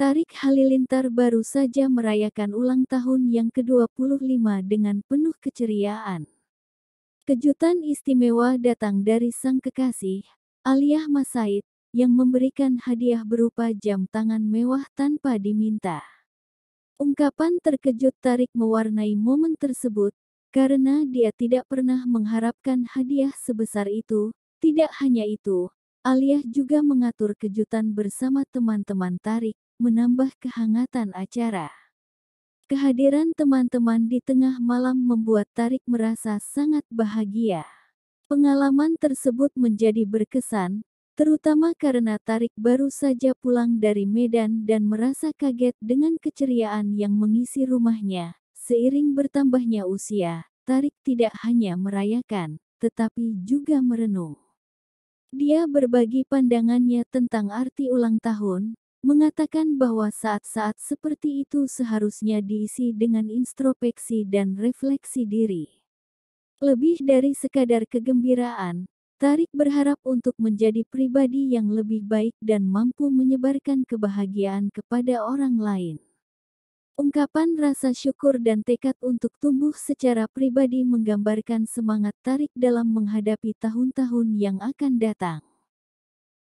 Tarik Halilintar baru saja merayakan ulang tahun yang ke-25 dengan penuh keceriaan. Kejutan istimewa datang dari sang kekasih, Aliyah Masaid, yang memberikan hadiah berupa jam tangan mewah tanpa diminta. Ungkapan terkejut Tarik mewarnai momen tersebut, karena dia tidak pernah mengharapkan hadiah sebesar itu, tidak hanya itu, Aliyah juga mengatur kejutan bersama teman-teman Tarik, menambah kehangatan acara. Kehadiran teman-teman di tengah malam membuat Tarik merasa sangat bahagia. Pengalaman tersebut menjadi berkesan, terutama karena Tarik baru saja pulang dari Medan dan merasa kaget dengan keceriaan yang mengisi rumahnya. Seiring bertambahnya usia, Tarik tidak hanya merayakan, tetapi juga merenung. Dia berbagi pandangannya tentang arti ulang tahun, mengatakan bahwa saat-saat seperti itu seharusnya diisi dengan introspeksi dan refleksi diri. Lebih dari sekadar kegembiraan, Tarik berharap untuk menjadi pribadi yang lebih baik dan mampu menyebarkan kebahagiaan kepada orang lain. Ungkapan rasa syukur dan tekad untuk tumbuh secara pribadi menggambarkan semangat Tarik dalam menghadapi tahun-tahun yang akan datang.